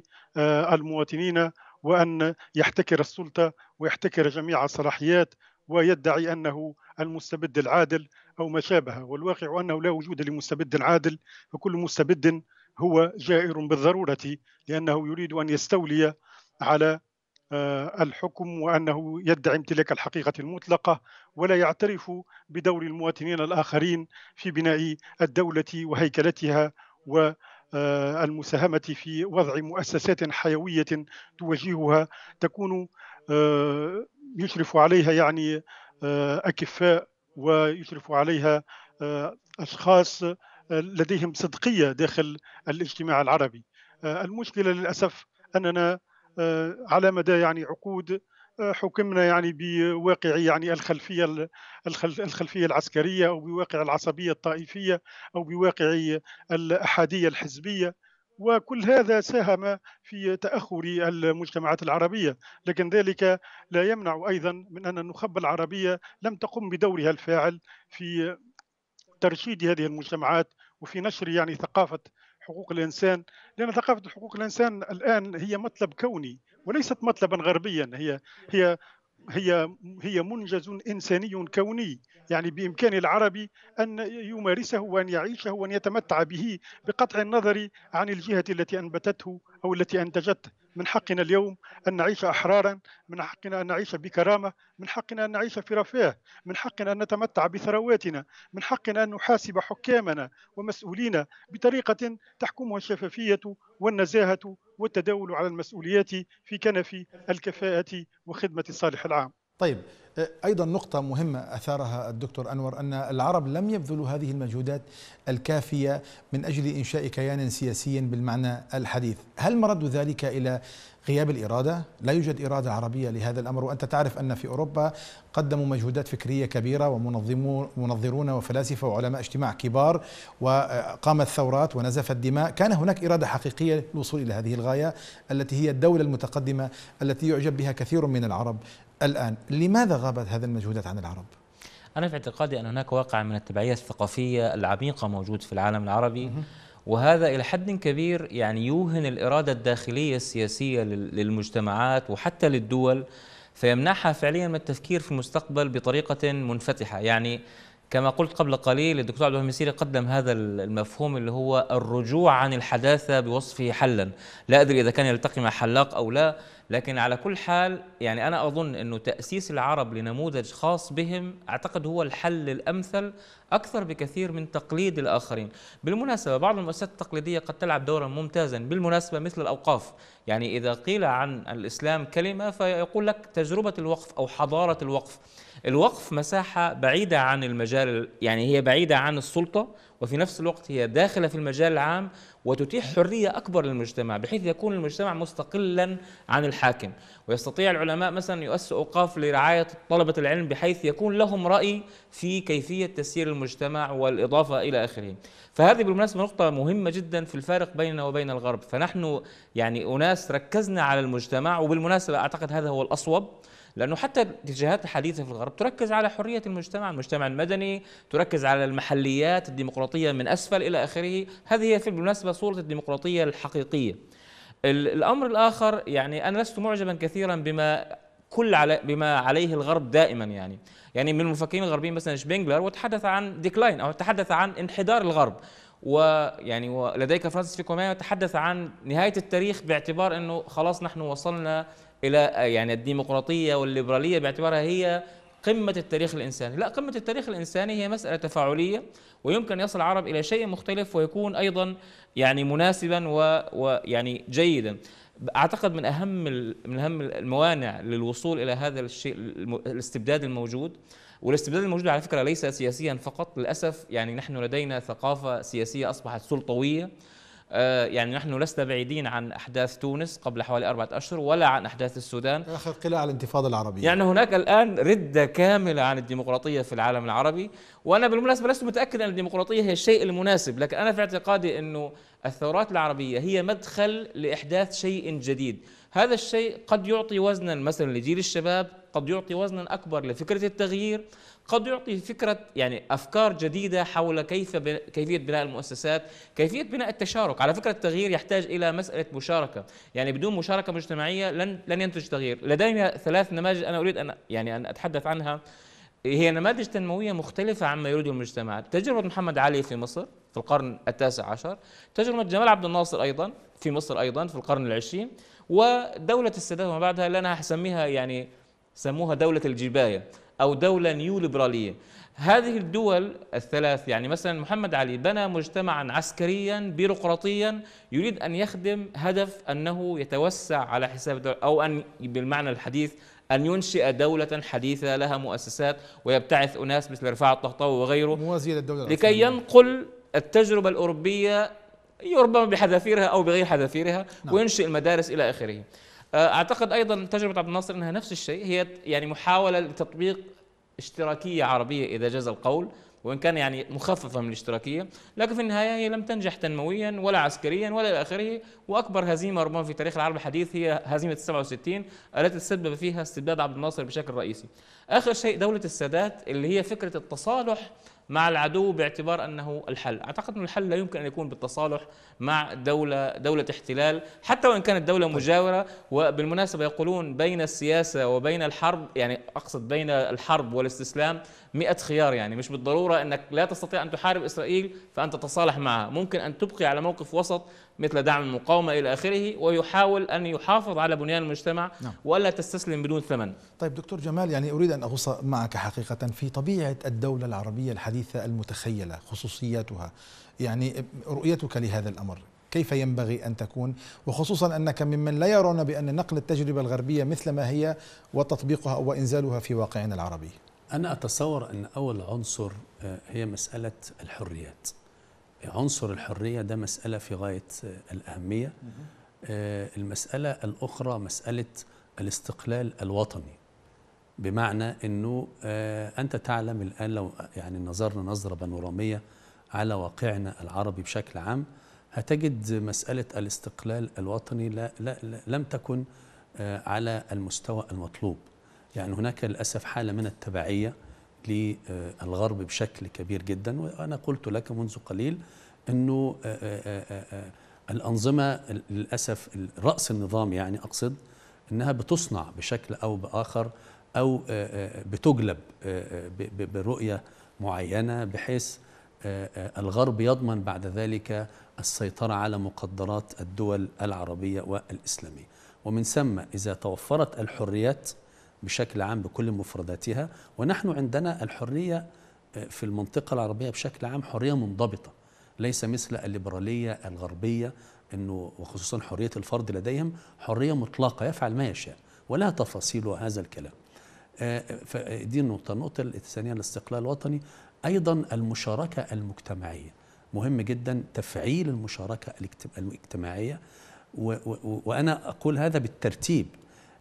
المواطنين وأن يحتكر السلطة ويحتكر جميع الصلاحيات ويدعي أنه المستبد العادل أو ما شابه والواقع أنه لا وجود لمستبد عادل فكل مستبد هو جائر بالضرورة لأنه يريد أن يستولي على آه، الحكم وانه يدعي امتلاك الحقيقه المطلقه ولا يعترف بدور المواطنين الاخرين في بناء الدوله وهيكلتها آه، المساهمة في وضع مؤسسات حيوية توجهها تكون آه، يشرف عليها يعني آه، أكفاء ويشرف عليها أشخاص لديهم صدقية داخل الاجتماع العربي المشكلة للأسف أننا على مدى يعني عقود حكمنا يعني بواقع يعني الخلفيه الخلفيه العسكريه او بواقع العصبيه الطائفيه او بواقع الاحاديه الحزبيه وكل هذا ساهم في تاخر المجتمعات العربيه لكن ذلك لا يمنع ايضا من ان النخبه العربيه لم تقم بدورها الفاعل في ترشيد هذه المجتمعات وفي نشر يعني ثقافه حقوق الانسان لان ثقافه حقوق الانسان الان هي مطلب كوني وليست مطلبا غربيا هي هي هي هي منجز انساني كوني يعني بامكان العربي ان يمارسه وان يعيشه وان يتمتع به بقطع النظر عن الجهه التي انبتته او التي انتجته من حقنا اليوم أن نعيش أحرارا من حقنا أن نعيش بكرامة من حقنا أن نعيش في رفاه من حقنا أن نتمتع بثرواتنا من حقنا أن نحاسب حكامنا ومسؤولينا بطريقة تحكمها الشفافية والنزاهة والتداول على المسؤوليات في كنف الكفاءة وخدمة الصالح العام
طيب آه، ايضا نقطه مهمه اثارها الدكتور انور ان العرب لم يبذلوا هذه المجهودات الكافيه من اجل انشاء كيان سياسي بالمعنى الحديث، هل مرد ذلك الى غياب الاراده؟ لا يوجد اراده عربيه لهذا الامر وانت تعرف ان في اوروبا قدموا مجهودات فكريه كبيره ومنظرون وفلاسفه وعلماء اجتماع كبار وقامت ثورات ونزفت دماء، كان هناك اراده حقيقيه للوصول الى هذه الغايه التي هي الدوله المتقدمه التي يعجب بها كثير من العرب، الآن لماذا غابت هذه المجهودات عن العرب؟
أنا في اعتقادي أن هناك واقع من التبعية الثقافية العميقة موجود في العالم العربي وهذا إلى حد كبير يعني يوهن الإرادة الداخلية السياسية للمجتمعات وحتى للدول فيمنحها فعليا من التفكير في المستقبل بطريقة منفتحة يعني كما قلت قبل قليل الدكتور عبد الوهاب المسيري قدم هذا المفهوم اللي هو الرجوع عن الحداثه بوصفه حلا، لا ادري اذا كان يلتقي مع حلاق او لا، لكن على كل حال يعني انا اظن انه تاسيس العرب لنموذج خاص بهم اعتقد هو الحل الامثل اكثر بكثير من تقليد الاخرين، بالمناسبه بعض المؤسسات التقليديه قد تلعب دورا ممتازا بالمناسبه مثل الاوقاف، يعني اذا قيل عن الاسلام كلمه فيقول لك تجربه الوقف او حضاره الوقف. الوقف مساحة بعيدة عن المجال يعني هي بعيدة عن السلطة وفي نفس الوقت هي داخلة في المجال العام وتتيح حرية أكبر للمجتمع بحيث يكون المجتمع مستقلا عن الحاكم ويستطيع العلماء مثلا يؤسسوا أوقاف لرعاية طلبة العلم بحيث يكون لهم رأي في كيفية تسيير المجتمع والإضافة إلى آخره فهذه بالمناسبة نقطة مهمة جدا في الفارق بيننا وبين الغرب فنحن يعني أناس ركزنا على المجتمع وبالمناسبة أعتقد هذا هو الأصوب لأنه حتى الاتجاهات الحديثة في الغرب تركز على حرية المجتمع المجتمع المدني تركز على المحليات الديمقراطية من أسفل إلى آخره هذه هي في بالمناسبة صورة الديمقراطية الحقيقية الأمر الآخر يعني أنا لست معجبا كثيرا بما كل على بما عليه الغرب دائما يعني يعني من المفكرين الغربيين مثلا شبنجلر وتحدث عن ديكلاين او تحدث عن انحدار الغرب ويعني ولديك فرانسيس فيكومان تحدث عن نهايه التاريخ باعتبار انه خلاص نحن وصلنا الى يعني الديمقراطيه والليبراليه باعتبارها هي قمة التاريخ الإنساني لا قمة التاريخ الإنساني هي مسألة تفاعلية ويمكن يصل العرب إلى شيء مختلف ويكون أيضا يعني مناسبا ويعني جيدا أعتقد من أهم من أهم الموانع للوصول إلى هذا الشيء الاستبداد الموجود والاستبداد الموجود على فكرة ليس سياسيا فقط للأسف يعني نحن لدينا ثقافة سياسية أصبحت سلطوية آه، يعني نحن لسنا بعيدين عن أحداث تونس قبل حوالي أربعة أشهر ولا عن أحداث السودان آخر
قلاع الانتفاضة العربية
يعني هناك الآن ردة كاملة عن الديمقراطية في العالم العربي وأنا بالمناسبة لست متأكد أن الديمقراطية هي الشيء المناسب لكن أنا في اعتقادي أنه الثورات العربية هي مدخل لإحداث شيء جديد هذا الشيء قد يعطي وزنا مثلا لجيل الشباب قد يعطي وزنا أكبر لفكرة التغيير قد يعطي فكرة يعني أفكار جديدة حول كيف بنا كيفية بناء المؤسسات كيفية بناء التشارك على فكرة التغيير يحتاج إلى مسألة مشاركة يعني بدون مشاركة مجتمعية لن لن ينتج تغيير لدينا ثلاث نماذج أنا أريد أن يعني أن أتحدث عنها هي نماذج تنموية مختلفة عما يريده المجتمعات تجربة محمد علي في مصر في القرن التاسع عشر تجربة جمال عبد الناصر أيضا في مصر أيضا في القرن العشرين ودولة السادات وما بعدها لنا هسميها يعني سموها دولة الجباية أو دولة نيوليبرالية هذه الدول الثلاث يعني مثلا محمد علي بنى مجتمعا عسكريا بيروقراطيا يريد أن يخدم هدف أنه يتوسع على حساب الدولة أو أن بالمعنى الحديث أن ينشئ دولة حديثة لها مؤسسات ويبتعث أناس مثل رفاعة الطهطاوي وغيره موازية للدولة لكي ينقل التجربة الأوروبية ربما بحذافيرها أو بغير حذافيرها نعم. وينشئ المدارس إلى آخره آه، اعتقد ايضا تجربه عبد الناصر انها نفس الشيء هي يعني محاوله لتطبيق اشتراكيه عربيه اذا جاز القول وان كان يعني مخففه من الاشتراكيه، لكن في النهايه هي لم تنجح تنمويا ولا عسكريا ولا الى اخره، واكبر هزيمه ربما في تاريخ العرب الحديث هي هزيمه 67 التي تسبب فيها استبداد عبد الناصر بشكل رئيسي. اخر شيء دوله السادات اللي هي فكره التصالح مع العدو باعتبار انه الحل، اعتقد ان الحل لا يمكن ان يكون بالتصالح مع دوله دوله احتلال حتى وان كانت دوله طيب. مجاوره وبالمناسبه يقولون بين السياسه وبين الحرب يعني اقصد بين الحرب والاستسلام مئة خيار يعني مش بالضرورة أنك لا تستطيع أن تحارب إسرائيل فأنت تتصالح معها ممكن أن تبقي على موقف وسط مثل دعم المقاومة إلى آخره ويحاول أن يحافظ على بنيان المجتمع نعم. وألا تستسلم بدون ثمن
طيب دكتور جمال يعني أريد أن أغوص معك حقيقة في طبيعة الدولة العربية الحديثة المتخيلة خصوصياتها يعني رؤيتك لهذا الأمر كيف ينبغي أن تكون وخصوصا أنك ممن لا يرون بأن نقل التجربة الغربية مثل ما هي وتطبيقها وإنزالها في واقعنا العربي
أنا أتصور أن أول عنصر آه، هي مسألة الحريات عنصر الحرية ده مسألة في غاية آه، الأهمية آه، المسألة الأخرى مسألة الاستقلال الوطني بمعنى أنه أنت تعلم الآن لو يعني نظرنا نظرة بانورامية على واقعنا العربي بشكل عام هتجد مسألة الاستقلال الوطني لا لا لم تكن على المستوى المطلوب يعني هناك للأسف حالة من التبعية للغرب بشكل كبير جدا وأنا قلت لك منذ قليل أنه آه، آه، آه، الأنظمة للأسف رأس النظام يعني أقصد أنها بتصنع بشكل أو بآخر أو بتجلب برؤية معينة بحيث الغرب يضمن بعد ذلك السيطرة على مقدرات الدول العربية والإسلامية ومن ثم إذا توفرت الحريات بشكل عام بكل مفرداتها ونحن عندنا الحرية آه، في المنطقة العربية بشكل عام حرية منضبطة ليس مثل الليبرالية الغربية انه وخصوصا حريه الفرد لديهم حريه مطلقه يفعل ما يشاء ولا تفاصيل هذا الكلام. آه، فدي النقطه، النقطه الثانيه الاستقلال الوطني ايضا المشاركه المجتمعيه مهم جدا تفعيل المشاركه الاجتماعيه وانا اقول هذا بالترتيب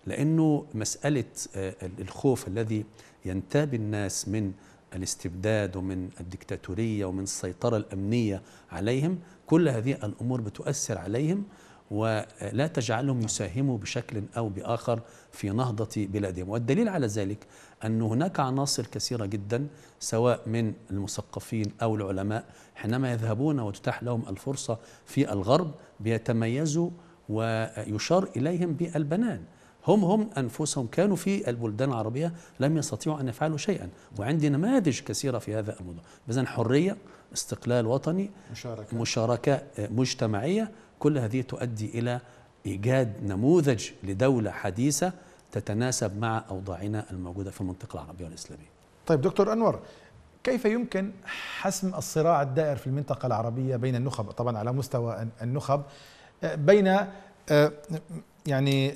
لأنه مسألة آه، الخوف الذي ينتاب الناس من الاستبداد ومن الدكتاتورية ومن السيطرة الأمنية عليهم كل هذه الأمور بتؤثر عليهم ولا آه، تجعلهم يساهموا بشكل أو بآخر في نهضة بلادهم والدليل على ذلك أن هناك عناصر كثيرة جدا سواء من المثقفين أو العلماء حينما يذهبون وتتاح لهم الفرصة في الغرب بيتميزوا ويشار إليهم بالبنان هم هم أنفسهم كانوا في البلدان العربية لم يستطيعوا أن يفعلوا شيئا وعندي نماذج كثيرة في هذا الموضوع إذا حرية استقلال وطني مشاركة, مشاركة مجتمعية كل هذه تؤدي إلى إيجاد نموذج لدولة حديثة تتناسب مع أوضاعنا الموجودة في المنطقة العربية والإسلامية طيب دكتور أنور كيف
يمكن حسم الصراع الدائر في المنطقة العربية بين النخب طبعا على مستوى النخب بين آه، يعني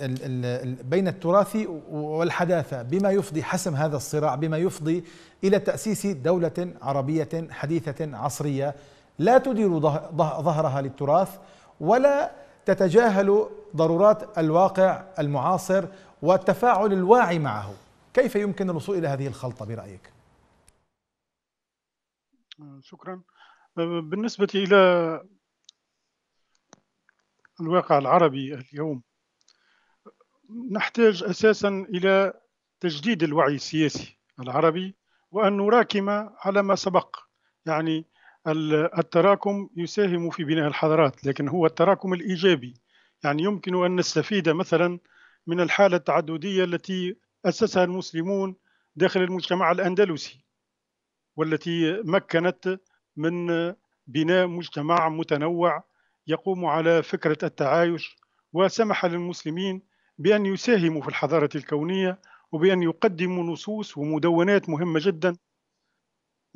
بين التراث والحداثة بما يفضي حسم هذا الصراع بما يفضي إلى تأسيس دولة عربية حديثة عصرية لا تدير ظهرها للتراث ولا تتجاهل ضرورات الواقع المعاصر والتفاعل الواعي معه كيف يمكن الوصول إلى هذه الخلطة برأيك؟ شكرا أه، بالنسبة إلى
الواقع العربي اليوم نحتاج اساسا الى تجديد الوعي السياسي العربي وان نراكم على ما سبق يعني التراكم يساهم في بناء الحضارات لكن هو التراكم الايجابي يعني يمكن ان نستفيد مثلا من الحاله التعدديه التي اسسها المسلمون داخل المجتمع الاندلسي والتي مكنت من بناء مجتمع متنوع يقوم على فكره التعايش وسمح للمسلمين بأن يساهموا في الحضارة الكونية وبأن يقدموا نصوص ومدونات مهمة جدا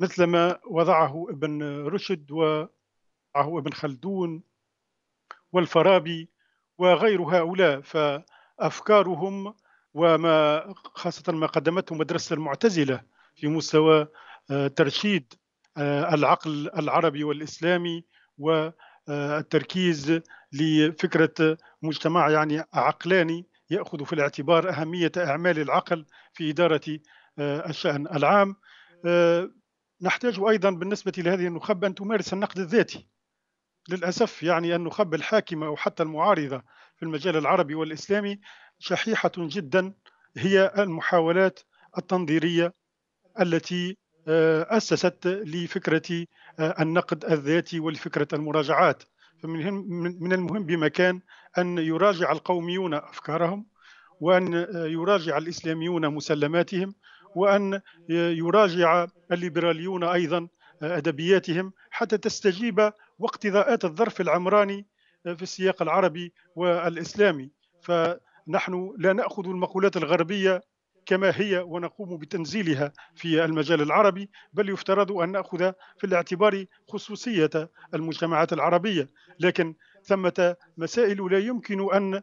مثل ما وضعه ابن رشد ووضعه ابن خلدون والفارابي وغير هؤلاء فأفكارهم وما خاصة ما قدمته مدرسة المعتزلة في مستوى آه، ترشيد آه، العقل العربي والإسلامي والتركيز لفكرة مجتمع يعني عقلاني يأخذ في الاعتبار أهمية أعمال العقل في إدارة آه، الشأن العام آه، نحتاج أيضا بالنسبة لهذه النخب أن تمارس النقد الذاتي للأسف يعني النخب الحاكمة أو حتى المعارضة في المجال العربي والإسلامي شحيحة جدا هي المحاولات التنظيرية التي آه، أسست لفكرة النقد الذاتي ولفكرة المراجعات فمن من المهم بمكان أن يراجع القوميون أفكارهم وأن يراجع الإسلاميون مسلماتهم وأن يراجع الليبراليون أيضا أدبياتهم حتى تستجيب واقتضاءات الظرف العمراني في السياق العربي والإسلامي فنحن لا نأخذ المقولات الغربية كما هي ونقوم بتنزيلها في المجال العربي بل يفترض ان ناخذ في الاعتبار خصوصيه المجتمعات العربيه لكن ثمة مسائل لا يمكن أن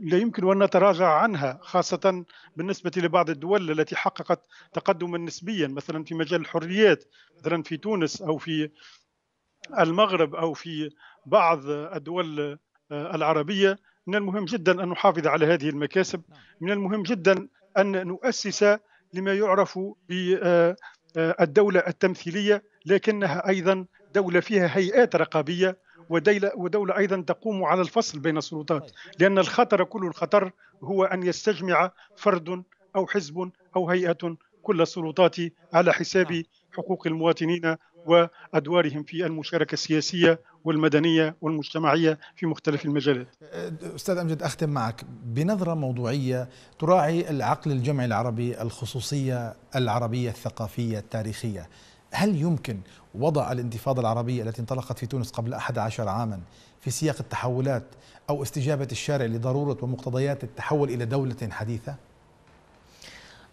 لا يمكن أن نتراجع عنها خاصة بالنسبة لبعض الدول التي حققت تقدما نسبيا مثلا في مجال الحريات مثلا في تونس أو في المغرب أو في بعض الدول العربية من المهم جدا أن نحافظ على هذه المكاسب نعم. من المهم جدا أن نؤسس لما يعرف بالدولة آه، آه، التمثيلية لكنها أيضا دولة فيها هيئات رقابية ودولة, ودولة أيضا تقوم على الفصل بين السلطات طيب. لأن الخطر كل الخطر هو أن يستجمع فرد أو حزب أو هيئة كل السلطات على حساب نعم. حقوق المواطنين وادوارهم في المشاركه السياسيه والمدنيه والمجتمعيه في مختلف المجالات.
استاذ امجد اختم معك بنظره موضوعيه تراعي العقل الجمعي العربي الخصوصيه العربيه الثقافيه التاريخيه. هل يمكن وضع الانتفاضه العربيه التي انطلقت في تونس قبل 11 عاما في سياق التحولات او استجابه الشارع لضروره ومقتضيات التحول الى دوله حديثه؟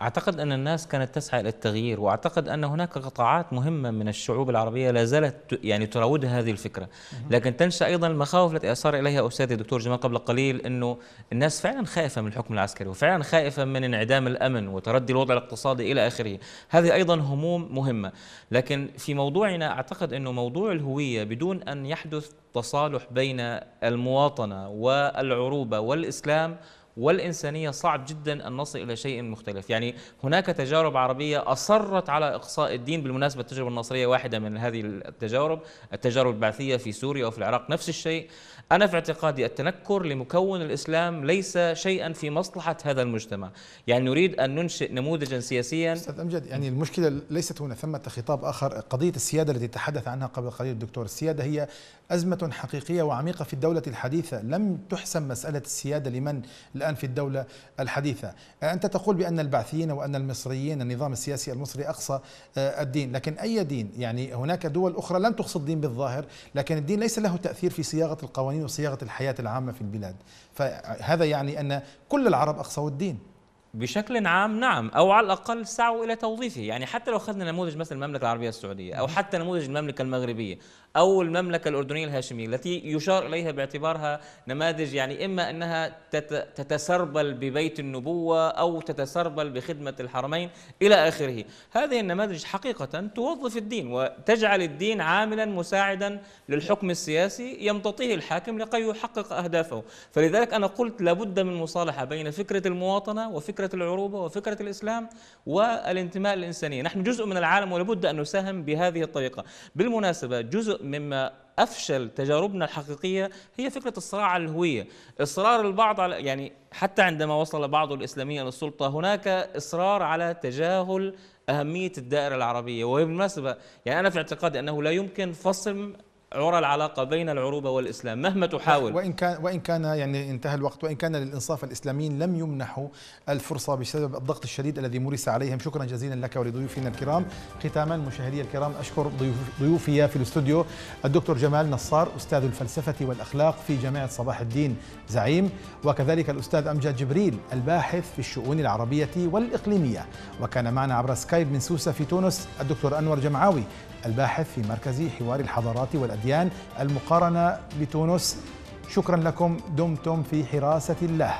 اعتقد ان الناس كانت تسعى الى التغيير واعتقد ان هناك قطاعات مهمه من الشعوب العربيه لا زالت يعني تراودها هذه الفكره، لكن تنشا ايضا المخاوف التي اشار اليها استاذي الدكتور جمال قبل قليل انه الناس فعلا خائفه من الحكم العسكري وفعلا خائفه من انعدام الامن وتردي الوضع الاقتصادي الى اخره، هذه ايضا هموم مهمه، لكن في موضوعنا اعتقد انه موضوع الهويه بدون ان يحدث تصالح بين المواطنه والعروبه والاسلام والإنسانية صعب جدا أن نصل إلى شيء مختلف يعني هناك تجارب عربية أصرت على إقصاء الدين بالمناسبة التجربة النصرية واحدة من هذه التجارب التجارب البعثية في سوريا وفي العراق نفس الشيء أنا في اعتقادي التنكر لمكون الإسلام ليس شيئا في مصلحة هذا المجتمع يعني نريد أن ننشئ نموذجا سياسيا أستاذ أمجد يعني
المشكلة ليست هنا ثمة خطاب آخر قضية السيادة التي تحدث عنها قبل قليل الدكتور السيادة هي أزمة حقيقية وعميقة في الدولة الحديثة لم تحسم مسألة السيادة لمن الآن في الدولة الحديثة أنت تقول بأن البعثيين وأن المصريين النظام السياسي المصري أقصى آه، الدين لكن أي دين يعني هناك دول أخرى لم تقصد الدين بالظاهر لكن الدين ليس له تأثير في صياغة القوانين وصياغة الحياة العامة في البلاد فهذا يعني أن كل العرب أقصوا الدين
بشكل عام نعم او على الاقل سعوا الى توظيفه يعني حتى لو اخذنا نموذج مثل المملكه العربيه السعوديه او حتى نموذج المملكه المغربيه أو المملكة الأردنية الهاشمية التي يشار إليها باعتبارها نماذج يعني إما أنها تتسربل ببيت النبوة أو تتسربل بخدمة الحرمين إلى آخره هذه النماذج حقيقة توظف الدين وتجعل الدين عاملا مساعدا للحكم السياسي يمتطيه الحاكم لكي يحقق أهدافه فلذلك أنا قلت لابد من مصالحة بين فكرة المواطنة وفكرة العروبة وفكرة الإسلام والانتماء الإنسانية نحن جزء من العالم ولابد أن نساهم بهذه الطريقة بالمناسبة جزء مما افشل تجاربنا الحقيقيه هي فكره الصراع على الهويه، اصرار البعض على يعني حتى عندما وصل بعض الاسلاميه للسلطه هناك اصرار على تجاهل اهميه الدائره العربيه، وبالمناسبه يعني انا في اعتقادي انه لا يمكن فصل عرى العلاقة بين العروبة والإسلام مهما تحاول وإن
كان وإن كان يعني انتهى الوقت وإن كان للإنصاف الإسلاميين لم يمنحوا الفرصة بسبب الضغط الشديد الذي مورس عليهم شكرا جزيلا لك ولضيوفنا الكرام ختاما مشاهدي الكرام أشكر ضيوفي في الاستوديو الدكتور جمال نصار أستاذ الفلسفة والأخلاق في جامعة صباح الدين زعيم وكذلك الأستاذ أمجد جبريل الباحث في الشؤون العربية والإقليمية وكان معنا عبر سكايب من سوسة في تونس الدكتور أنور جمعاوي الباحث في مركز حوار الحضارات والأديان المقارنة بتونس شكرا لكم دمتم في حراسة الله